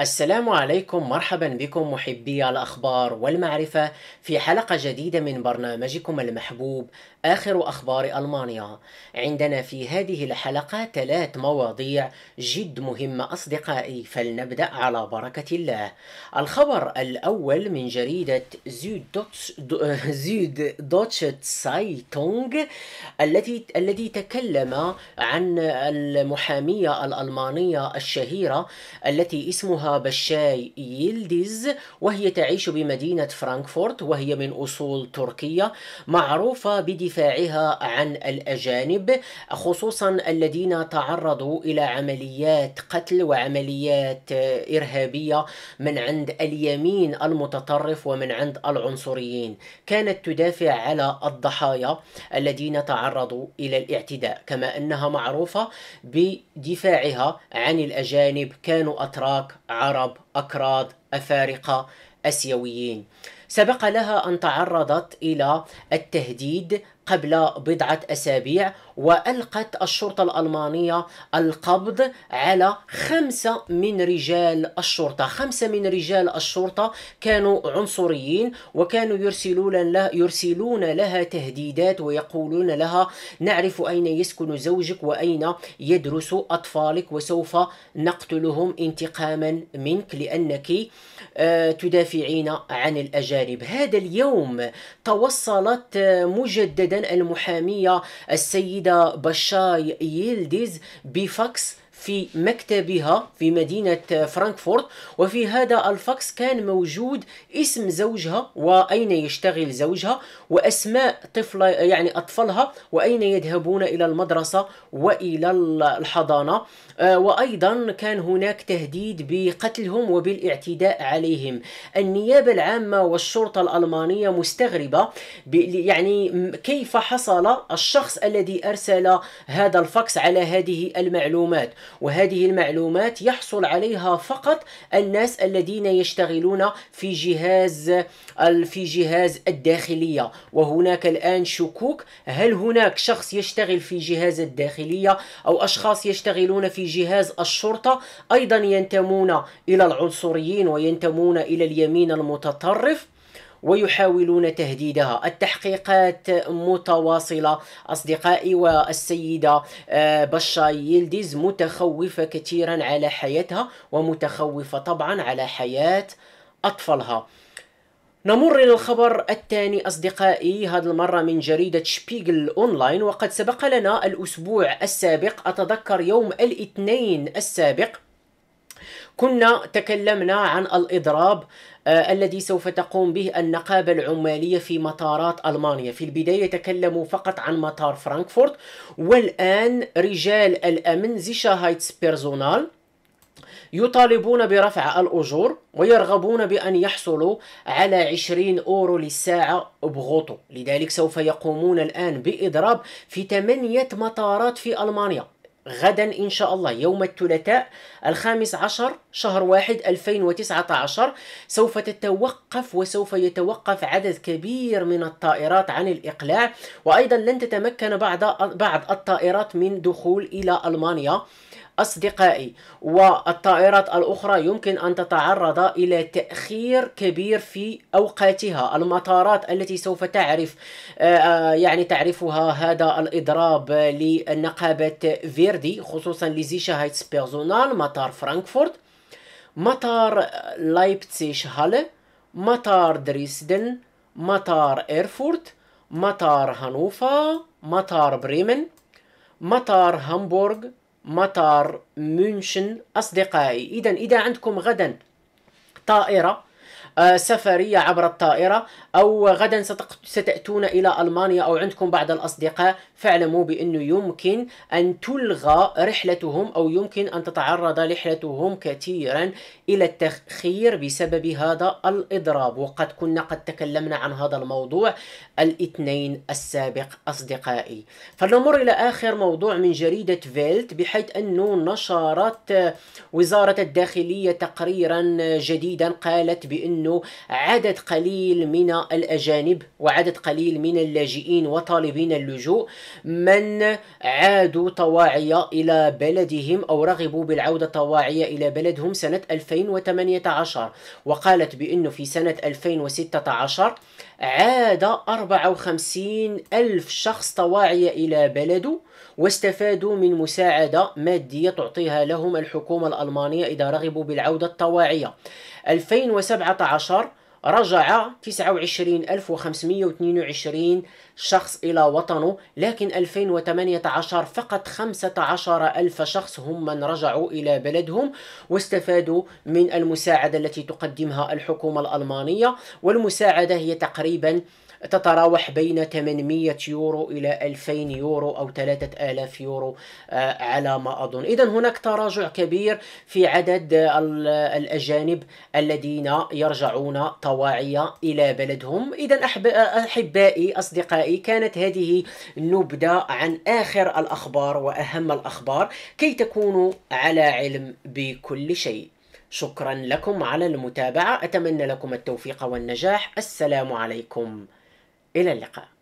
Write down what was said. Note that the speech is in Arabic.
السلام عليكم مرحبا بكم محبي الاخبار والمعرفه في حلقه جديده من برنامجكم المحبوب اخر اخبار المانيا. عندنا في هذه الحلقه ثلاث مواضيع جد مهمه اصدقائي فلنبدا على بركه الله. الخبر الاول من جريده زود دوتش دوتش سايتونغ التي الذي تكلم عن المحاميه الالمانيه الشهيره التي اسمها بشاي يلدز وهي تعيش بمدينة فرانكفورت وهي من أصول تركية معروفة بدفاعها عن الأجانب خصوصا الذين تعرضوا إلى عمليات قتل وعمليات آه، إرهابية من عند اليمين المتطرف ومن عند العنصريين كانت تدافع على الضحايا الذين تعرضوا إلى الاعتداء كما أنها معروفة بدفاعها عن الأجانب كانوا أتراك عرب أكراد أفارقة آسيويين سبق لها أن تعرضت إلى التهديد قبل بضعة أسابيع وألقت الشرطة الألمانية القبض على خمسة من رجال الشرطة خمسة من رجال الشرطة كانوا عنصريين وكانوا يرسلون لها, يرسلون لها تهديدات ويقولون لها نعرف أين يسكن زوجك وأين يدرس أطفالك وسوف نقتلهم انتقاما منك لأنك آه، تدافعين عن الأجانب الجانب هذا اليوم توصلت مجددا المحامية السيدة بشاي ييلديز بفاكس في مكتبها في مدينة فرانكفورت وفي هذا الفاكس كان موجود اسم زوجها وأين يشتغل زوجها وأسماء طفل يعني أطفالها وأين يذهبون إلى المدرسة وإلى الحضانة آه، وأيضا كان هناك تهديد بقتلهم وبالاعتداء عليهم النيابة العامة والشرطة الألمانية مستغربة يعني كيف حصل الشخص الذي أرسل هذا الفاكس على هذه المعلومات وهذه المعلومات يحصل عليها فقط الناس الذين يشتغلون في جهاز في جهاز الداخلية وهناك الآن شكوك هل هناك شخص يشتغل في جهاز الداخلية أو أشخاص يشتغلون في جهاز الشرطة أيضا ينتمون إلى العنصريين وينتمون إلى اليمين المتطرف ويحاولون تهديدها التحقيقات متواصلة أصدقائي والسيدة آه، بشا يلديز متخوفة كثيرا على حياتها ومتخوفة طبعا على حياة أطفالها نمر إلى الخبر الثاني أصدقائي هذه المرة من جريدة شبيغل أونلاين وقد سبق لنا الأسبوع السابق أتذكر يوم الاثنين السابق كنا تكلمنا عن الإضراب آه الذي سوف تقوم به النقابة العمالية في مطارات ألمانيا في البداية تكلموا فقط عن مطار فرانكفورت والآن رجال الأمن هايتس بيرسونال يطالبون برفع الأجور ويرغبون بأن يحصلوا على 20 أورو للساعة بغوطو لذلك سوف يقومون الآن بإضراب في ثمانية مطارات في ألمانيا غدا إن شاء الله يوم الثلاثاء الخامس عشر شهر واحد 2019 سوف تتوقف وسوف يتوقف عدد كبير من الطائرات عن الإقلاع وأيضا لن تتمكن بعض الطائرات من دخول إلى ألمانيا أصدقائي والطائرات الأخرى يمكن أن تتعرض إلى تأخير كبير في أوقاتها المطارات التي سوف تعرف آه، آه، يعني تعرفها هذا الإضراب لنقابة فيردي خصوصا لزيشا هايتس بيرسونال مطار فرانكفورت مطار لايبتسيش هال مطار دريسدن مطار إيرفورت مطار هانوفا مطار بريمن مطار هامبورغ مطار ميونشن أصدقائي إذا إذا عندكم غدا طائرة آه، سفرية عبر الطائرة أو غدا ستأتون إلى ألمانيا أو عندكم بعض الأصدقاء فاعلموا بأنه يمكن أن تلغى رحلتهم أو يمكن أن تتعرض رحلتهم كثيرا إلى التخير بسبب هذا الإضراب وقد كنا قد تكلمنا عن هذا الموضوع الاثنين السابق أصدقائي فلنمر إلى آخر موضوع من جريدة فيلت بحيث أنه نشرت وزارة الداخلية تقريرا جديدا قالت بأنه انه عدد قليل من الاجانب وعدد قليل من اللاجئين وطالبين اللجوء من عادوا طواعية الى بلدهم او رغبوا بالعودة طواعية الى بلدهم سنة 2018 وقالت بانه في سنة 2016 عاد 54 ألف شخص طواعية إلى بلده واستفادوا من مساعدة مادية تعطيها لهم الحكومة الألمانية إذا رغبوا بالعودة الطواعية 2017 رجع 29522 شخص إلى وطنه لكن 2018 فقط 15 ألف شخص هم من رجعوا إلى بلدهم واستفادوا من المساعدة التي تقدمها الحكومة الألمانية والمساعدة هي تقريباً تتراوح بين 800 يورو إلى 2000 يورو أو 3000 يورو آه، على ما أظن إذا هناك تراجع كبير في عدد الأجانب الذين يرجعون طوال طواعية إلى بلدهم إذا أحبائي أصدقائي كانت هذه نبذة عن آخر الأخبار وأهم الأخبار كي تكونوا على علم بكل شيء شكرا لكم على المتابعة أتمنى لكم التوفيق والنجاح السلام عليكم إلى اللقاء